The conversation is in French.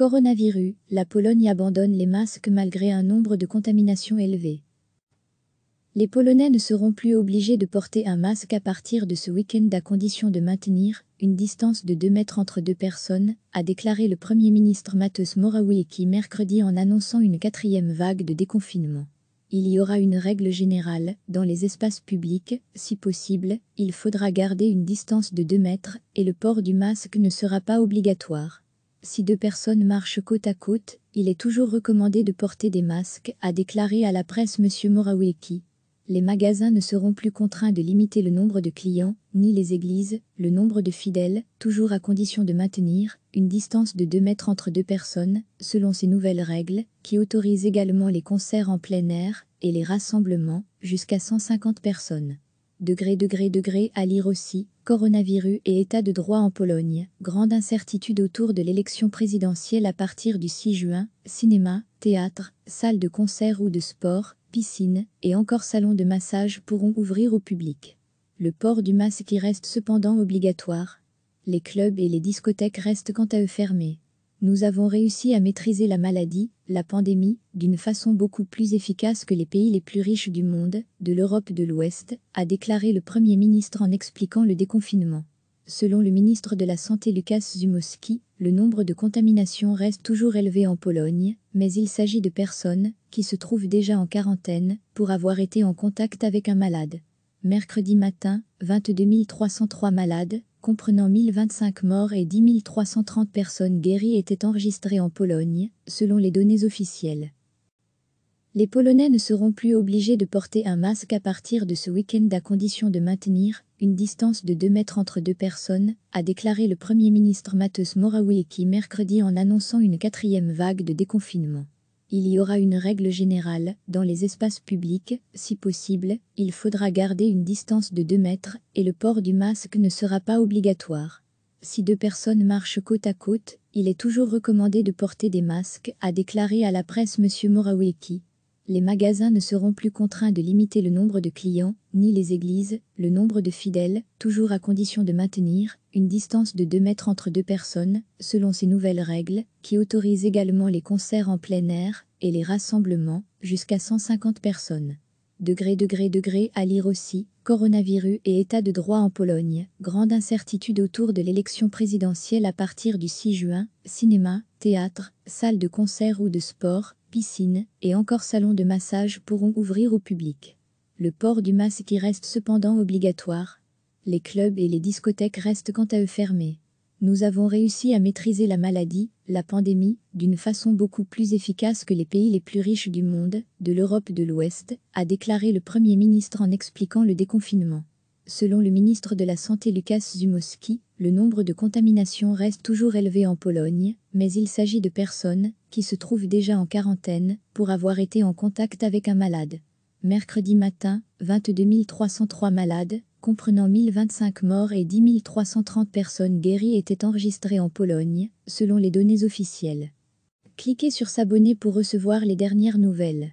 Coronavirus, la Pologne abandonne les masques malgré un nombre de contaminations élevé. Les Polonais ne seront plus obligés de porter un masque à partir de ce week-end à condition de maintenir une distance de 2 mètres entre deux personnes, a déclaré le Premier ministre Mateusz Morawiecki mercredi en annonçant une quatrième vague de déconfinement. Il y aura une règle générale, dans les espaces publics, si possible, il faudra garder une distance de 2 mètres et le port du masque ne sera pas obligatoire. Si deux personnes marchent côte à côte, il est toujours recommandé de porter des masques, a déclaré à la presse M. Morawiecki. Les magasins ne seront plus contraints de limiter le nombre de clients, ni les églises, le nombre de fidèles, toujours à condition de maintenir une distance de 2 mètres entre deux personnes, selon ces nouvelles règles, qui autorisent également les concerts en plein air et les rassemblements jusqu'à 150 personnes degré degré degré à lire aussi, coronavirus et état de droit en Pologne, grande incertitude autour de l'élection présidentielle à partir du 6 juin, cinéma, théâtre, salle de concert ou de sport, piscine et encore salon de massage pourront ouvrir au public. Le port du masque y reste cependant obligatoire. Les clubs et les discothèques restent quant à eux fermés. Nous avons réussi à maîtriser la maladie, la pandémie, d'une façon beaucoup plus efficace que les pays les plus riches du monde, de l'Europe de l'Ouest, a déclaré le Premier ministre en expliquant le déconfinement. Selon le ministre de la Santé Lukas Zumowski, le nombre de contaminations reste toujours élevé en Pologne, mais il s'agit de personnes qui se trouvent déjà en quarantaine pour avoir été en contact avec un malade. Mercredi matin, 22 303 malades comprenant 1025 morts et 10 330 personnes guéries, étaient enregistrées en Pologne, selon les données officielles. Les Polonais ne seront plus obligés de porter un masque à partir de ce week-end à condition de maintenir une distance de 2 mètres entre deux personnes, a déclaré le Premier ministre Mateusz Morawiecki mercredi en annonçant une quatrième vague de déconfinement il y aura une règle générale, dans les espaces publics, si possible, il faudra garder une distance de 2 mètres et le port du masque ne sera pas obligatoire. Si deux personnes marchent côte à côte, il est toujours recommandé de porter des masques, a déclaré à la presse M. Moraweki les magasins ne seront plus contraints de limiter le nombre de clients, ni les églises, le nombre de fidèles, toujours à condition de maintenir une distance de 2 mètres entre deux personnes, selon ces nouvelles règles, qui autorisent également les concerts en plein air et les rassemblements, jusqu'à 150 personnes degré degré degré à lire aussi, coronavirus et état de droit en Pologne, grande incertitude autour de l'élection présidentielle à partir du 6 juin, cinéma, théâtre, salle de concert ou de sport, piscine et encore salon de massage pourront ouvrir au public. Le port du masque qui reste cependant obligatoire. Les clubs et les discothèques restent quant à eux fermés. Nous avons réussi à maîtriser la maladie, la pandémie, d'une façon beaucoup plus efficace que les pays les plus riches du monde, de l'Europe de l'Ouest, a déclaré le Premier ministre en expliquant le déconfinement. Selon le ministre de la Santé Lukas Zumowski, le nombre de contaminations reste toujours élevé en Pologne, mais il s'agit de personnes qui se trouvent déjà en quarantaine pour avoir été en contact avec un malade. Mercredi matin, 22 303 malades comprenant 1025 morts et 10 330 personnes guéries, étaient enregistrées en Pologne, selon les données officielles. Cliquez sur S'abonner pour recevoir les dernières nouvelles.